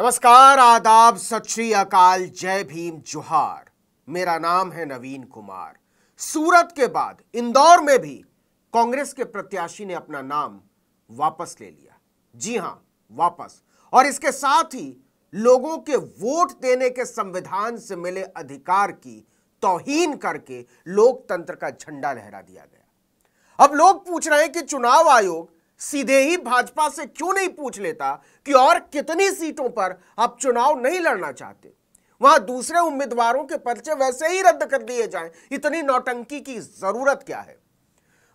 नमस्कार आदाब सत श्री अकाल जय भीम जोहार मेरा नाम है नवीन कुमार सूरत के बाद इंदौर में भी कांग्रेस के प्रत्याशी ने अपना नाम वापस ले लिया जी हां वापस और इसके साथ ही लोगों के वोट देने के संविधान से मिले अधिकार की तोहीन करके लोकतंत्र का झंडा लहरा दिया गया अब लोग पूछ रहे हैं कि चुनाव आयोग सीधे ही भाजपा से क्यों नहीं पूछ लेता कि और कितनी सीटों पर आप चुनाव नहीं लड़ना चाहते वहां दूसरे उम्मीदवारों के पर्चे वैसे ही रद्द कर दिए जाएं इतनी नौटंकी की जरूरत क्या है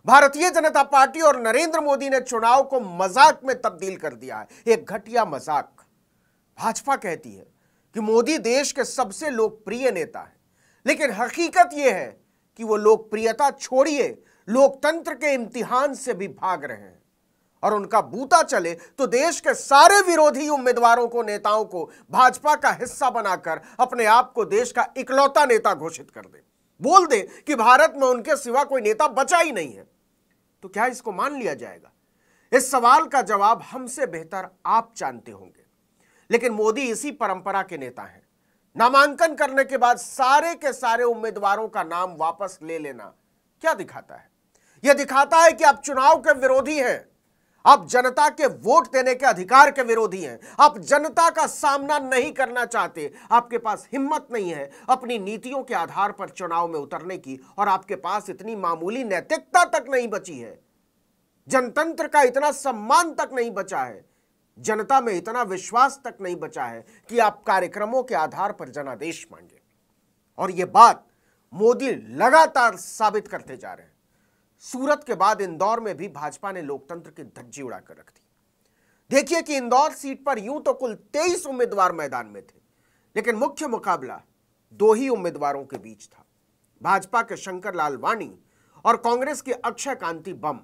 भारतीय जनता पार्टी और नरेंद्र मोदी ने चुनाव को मजाक में तब्दील कर दिया है एक घटिया मजाक भाजपा कहती है कि मोदी देश के सबसे लोकप्रिय नेता है लेकिन हकीकत यह है कि वो लोकप्रियता छोड़िए लोकतंत्र के इम्तिहान से भी भाग रहे हैं और उनका बूता चले तो देश के सारे विरोधी उम्मीदवारों को नेताओं को भाजपा का हिस्सा बनाकर अपने आप को देश का इकलौता नेता घोषित कर दे बोल दे कि भारत में उनके सिवा कोई नेता बचा ही नहीं है तो क्या इसको मान लिया जाएगा इस सवाल का जवाब हमसे बेहतर आप जानते होंगे लेकिन मोदी इसी परंपरा के नेता हैं नामांकन करने के बाद सारे के सारे उम्मीदवारों का नाम वापस ले लेना क्या दिखाता है यह दिखाता है कि आप चुनाव के विरोधी हैं आप जनता के वोट देने के अधिकार के विरोधी हैं आप जनता का सामना नहीं करना चाहते आपके पास हिम्मत नहीं है अपनी नीतियों के आधार पर चुनाव में उतरने की और आपके पास इतनी मामूली नैतिकता तक नहीं बची है जनतंत्र का इतना सम्मान तक नहीं बचा है जनता में इतना विश्वास तक नहीं बचा है कि आप कार्यक्रमों के आधार पर जनादेश मांगे और यह बात मोदी लगातार साबित करते जा रहे हैं सूरत के बाद इंदौर में भी भाजपा ने लोकतंत्र की धज्जी उड़ाकर रख दी देखिए कि इंदौर सीट पर यूं तो कुल तेईस उम्मीदवार मैदान में थे लेकिन मुख्य मुकाबला दो ही उम्मीदवारों के बीच था भाजपा के शंकर लाल वाणी और कांग्रेस के अक्षय कांति बम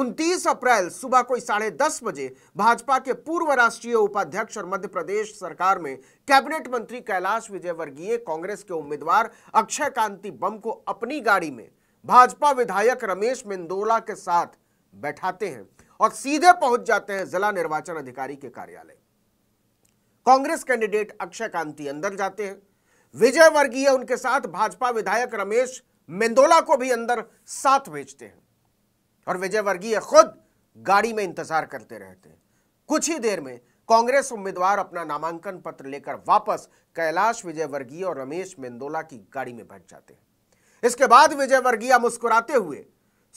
उनतीस अप्रैल सुबह कोई साढ़े दस बजे भाजपा के पूर्व राष्ट्रीय उपाध्यक्ष और मध्य प्रदेश सरकार में कैबिनेट मंत्री कैलाश विजयवर्गीय कांग्रेस के उम्मीदवार अक्षय कांति बम को अपनी गाड़ी में भाजपा विधायक रमेश मिंदोला के साथ बैठाते हैं और सीधे पहुंच जाते हैं जिला निर्वाचन अधिकारी के कार्यालय कांग्रेस कैंडिडेट अक्षय कांति अंदर जाते हैं विजय वर्गीय उनके साथ भाजपा विधायक रमेश मिंदोला को भी अंदर साथ भेजते हैं और विजय वर्गीय खुद गाड़ी में इंतजार करते रहते हैं कुछ ही देर में कांग्रेस उम्मीदवार अपना नामांकन पत्र लेकर वापस कैलाश विजयवर्गीय और रमेश मेंदोला की गाड़ी में बैठ जाते हैं इसके बाद विजय वर्गीय मुस्कुराते हुए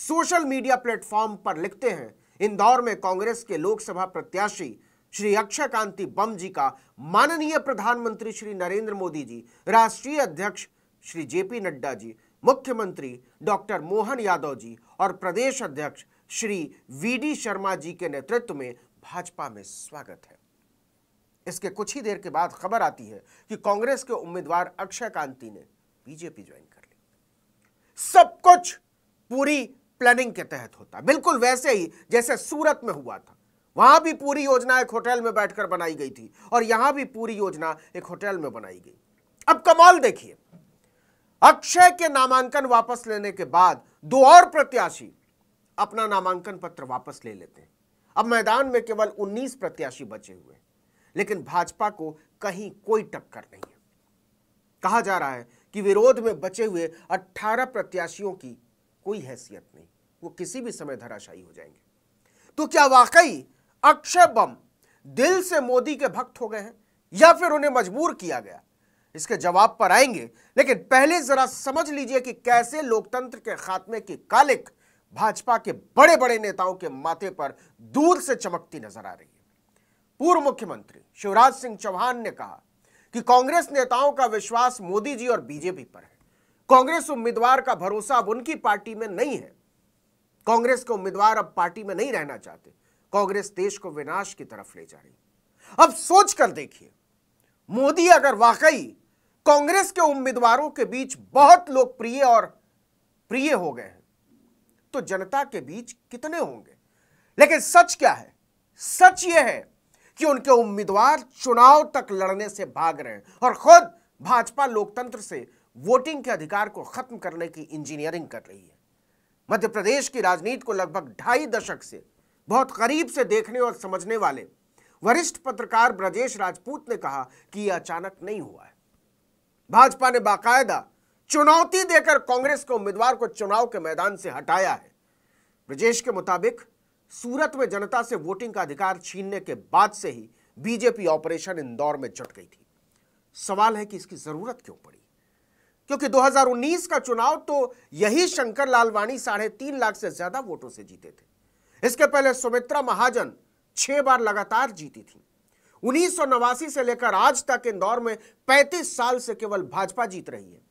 सोशल मीडिया प्लेटफॉर्म पर लिखते हैं इंदौर में कांग्रेस के लोकसभा प्रत्याशी श्री अक्षय कांति बम जी का माननीय प्रधानमंत्री श्री नरेंद्र मोदी जी राष्ट्रीय अध्यक्ष श्री जेपी नड्डा जी मुख्यमंत्री डॉक्टर मोहन यादव जी और प्रदेश अध्यक्ष श्री वीडी शर्मा जी के नेतृत्व में भाजपा में स्वागत है इसके कुछ ही देर के बाद खबर आती है कि कांग्रेस के उम्मीदवार अक्षय कांति ने बीजेपी ज्वाइन सब कुछ पूरी प्लानिंग के तहत होता बिल्कुल वैसे ही जैसे सूरत में हुआ था वहां भी पूरी योजना एक होटल में बैठकर बनाई गई थी और यहां भी पूरी योजना एक होटल में बनाई गई अब कमाल देखिए अक्षय के नामांकन वापस लेने के बाद दो और प्रत्याशी अपना नामांकन पत्र वापस ले लेते हैं अब मैदान में केवल 19 प्रत्याशी बचे हुए लेकिन भाजपा को कहीं कोई टक्कर नहीं है कहा जा रहा है कि विरोध में बचे हुए 18 प्रत्याशियों की कोई हैसियत नहीं वो किसी भी समय धराशायी हो जाएंगे तो क्या वाकई अक्षय बम दिल से मोदी के भक्त हो गए हैं या फिर उन्हें मजबूर किया गया इसके जवाब पर आएंगे लेकिन पहले जरा समझ लीजिए कि कैसे लोकतंत्र के खात्मे की कालिक भाजपा के बड़े बड़े नेताओं के माथे पर दूर से चमकती नजर आ रही है पूर्व मुख्यमंत्री शिवराज सिंह चौहान ने कहा कि कांग्रेस नेताओं का विश्वास मोदी जी और बीजेपी पर है कांग्रेस उम्मीदवार का भरोसा अब उनकी पार्टी में नहीं है कांग्रेस के उम्मीदवार अब पार्टी में नहीं रहना चाहते कांग्रेस देश को विनाश की तरफ ले जा रही अब सोच कर देखिए मोदी अगर वाकई कांग्रेस के उम्मीदवारों के बीच बहुत लोकप्रिय और प्रिय हो गए हैं तो जनता के बीच कितने होंगे लेकिन सच क्या है सच यह है कि उनके उम्मीदवार चुनाव तक लड़ने से भाग रहे हैं और खुद भाजपा लोकतंत्र से वोटिंग के अधिकार को खत्म करने की इंजीनियरिंग कर रही है मध्य प्रदेश की राजनीति को लगभग ढाई दशक से बहुत करीब से देखने और समझने वाले वरिष्ठ पत्रकार ब्रजेश राजपूत ने कहा कि यह अचानक नहीं हुआ है भाजपा ने बाकायदा चुनौती देकर कांग्रेस के उम्मीदवार को चुनाव के मैदान से हटाया है ब्रजेश के मुताबिक सूरत में जनता से वोटिंग का अधिकार छीनने के बाद से ही बीजेपी ऑपरेशन इंदौर में जुट गई थी सवाल है कि इसकी जरूरत क्यों पड़ी क्योंकि 2019 का चुनाव तो यही शंकर लालवाणी साढ़े तीन लाख से ज्यादा वोटों से जीते थे इसके पहले सुमित्रा महाजन छह बार लगातार जीती थी उन्नीस से लेकर आज तक इंदौर में 35 साल से केवल भाजपा जीत रही है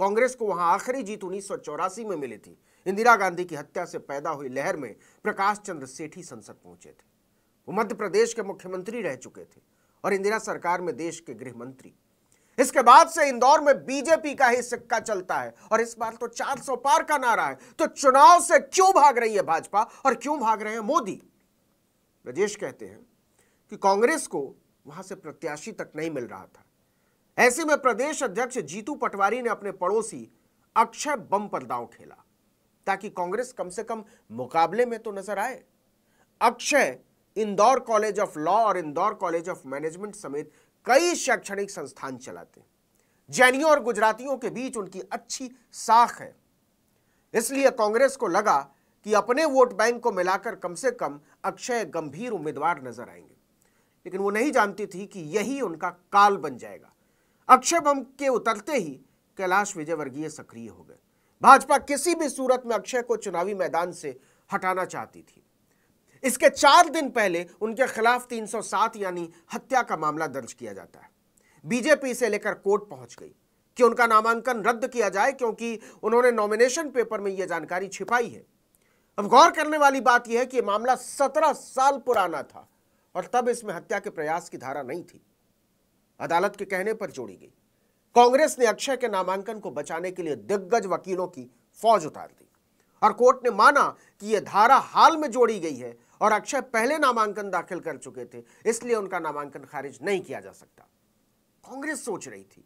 कांग्रेस को वहां आखिरी जीत उन्नीस में मिली थी इंदिरा गांधी की हत्या से पैदा हुई लहर में प्रकाश चंद्र सेठी संसद पहुंचे थे वो मध्य प्रदेश के मुख्यमंत्री रह चुके थे और इंदिरा सरकार में देश के गृह मंत्री इसके बाद से इंदौर में बीजेपी का ही सिक्का चलता है और इस बार तो 400 पार का नारा है तो चुनाव से क्यों भाग रही है भाजपा और क्यों भाग रहे हैं मोदी राजेश कहते हैं कि कांग्रेस को वहां से प्रत्याशी तक नहीं मिल रहा था ऐसे में प्रदेश अध्यक्ष जीतू पटवारी ने अपने पड़ोसी अक्षय बम पर दांव खेला ताकि कांग्रेस कम से कम मुकाबले में तो नजर आए Akshay Indore college of law और इंदौर कॉलेज ऑफ मैनेजमेंट समेत कई शैक्षणिक संस्थान चलाते जैनियों और गुजरातियों के बीच उनकी अच्छी साख है इसलिए कांग्रेस को लगा कि अपने वोट बैंक को मिलाकर कम से कम अक्षय गंभीर उम्मीदवार नजर आएंगे लेकिन वो नहीं जानती थी कि यही उनका काल बन जाएगा अक्षय बम के उतरते ही कैलाश विजयवर्गीय सक्रिय हो गए भाजपा किसी भी सूरत में अक्षय को चुनावी मैदान से हटाना चाहती थी इसके चार दिन पहले उनके खिलाफ 307 यानी हत्या का मामला दर्ज किया जाता है बीजेपी से लेकर कोर्ट पहुंच गई कि उनका नामांकन रद्द किया जाए क्योंकि उन्होंने नॉमिनेशन पेपर में यह जानकारी छिपाई है अब गौर करने वाली बात यह है कि मामला सत्रह साल पुराना था और तब इसमें हत्या के प्रयास की धारा नहीं थी अदालत के कहने पर जोड़ी गई कांग्रेस ने अक्षय के नामांकन को बचाने के लिए दिग्गज वकीलों की फौज उतार दी और कोर्ट ने माना कि यह धारा हाल में जोड़ी गई है और अक्षय पहले नामांकन दाखिल कर चुके थे इसलिए उनका नामांकन खारिज नहीं किया जा सकता कांग्रेस सोच रही थी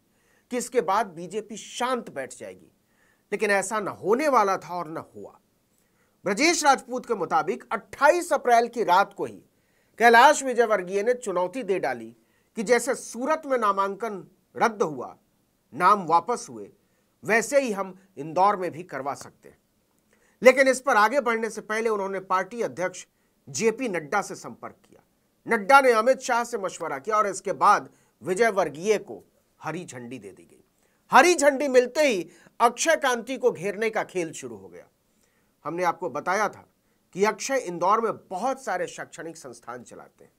कि इसके बाद बीजेपी शांत बैठ जाएगी लेकिन ऐसा न होने वाला था और न हुआ ब्रजेश राजपूत के मुताबिक 28 अप्रैल की रात को ही कैलाश विजयवर्गीय ने चुनौती दे डाली कि जैसे सूरत में नामांकन रद्द हुआ नाम वापस हुए वैसे ही हम इंदौर में भी करवा सकते हैं लेकिन इस पर आगे बढ़ने से पहले उन्होंने पार्टी अध्यक्ष जेपी नड्डा से संपर्क किया नड्डा ने अमित शाह से मशवरा किया और इसके बाद विजय वर्गीय को हरी झंडी दे दी गई हरी झंडी मिलते ही अक्षय कांति को घेरने का खेल शुरू हो गया हमने आपको बताया था कि अक्षय इंदौर में बहुत सारे शैक्षणिक संस्थान चलाते हैं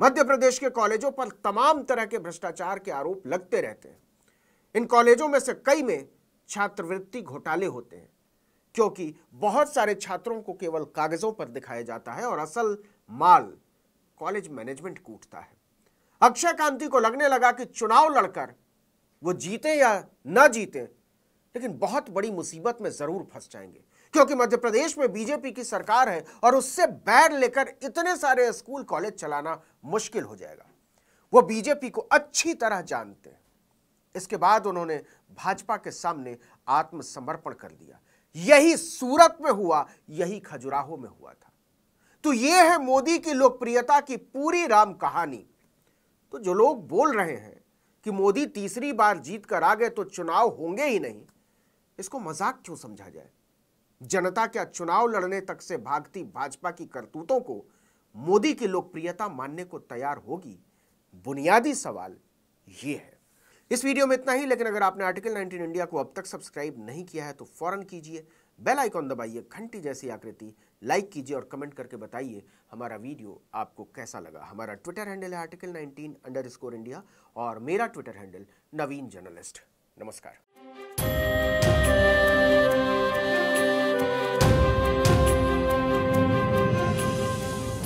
मध्य प्रदेश के कॉलेजों पर तमाम तरह के भ्रष्टाचार के आरोप लगते रहते हैं इन कॉलेजों में से कई में छात्रवृत्ति घोटाले होते हैं क्योंकि बहुत सारे छात्रों को केवल कागजों पर दिखाया जाता है और असल माल कॉलेज मैनेजमेंट कूटता है अक्षय कांति को लगने लगा कि चुनाव लड़कर वो जीते या न जीते लेकिन बहुत बड़ी मुसीबत में जरूर फंस जाएंगे क्योंकि मध्य प्रदेश में बीजेपी की सरकार है और उससे बैर लेकर इतने सारे स्कूल कॉलेज चलाना मुश्किल हो जाएगा वो बीजेपी को अच्छी तरह जानते हैं इसके बाद उन्होंने भाजपा के सामने आत्मसमर्पण कर दिया यही सूरत में हुआ यही खजुराहो में हुआ था तो ये है मोदी की लोकप्रियता की पूरी राम कहानी तो जो लोग बोल रहे हैं कि मोदी तीसरी बार जीत कर आ गए तो चुनाव होंगे ही नहीं इसको मजाक क्यों समझा जाए जनता के चुनाव लड़ने तक से भागती भाजपा की करतूतों को मोदी की लोकप्रियता मानने को तैयार होगी बुनियादी सवाल यह है इस वीडियो में इतना ही लेकिन अगर आपने आर्टिकल 19 इंडिया को अब तक सब्सक्राइब नहीं किया है तो फौरन कीजिए बेल आइकॉन दबाइए घंटी जैसी आकृति लाइक कीजिए और कमेंट करके बताइए हमारा वीडियो आपको कैसा लगा हमारा ट्विटर हैंडल है आर्टिकल 19 अंडर इंडिया और मेरा ट्विटर हैंडल नवीन जर्नलिस्ट नमस्कार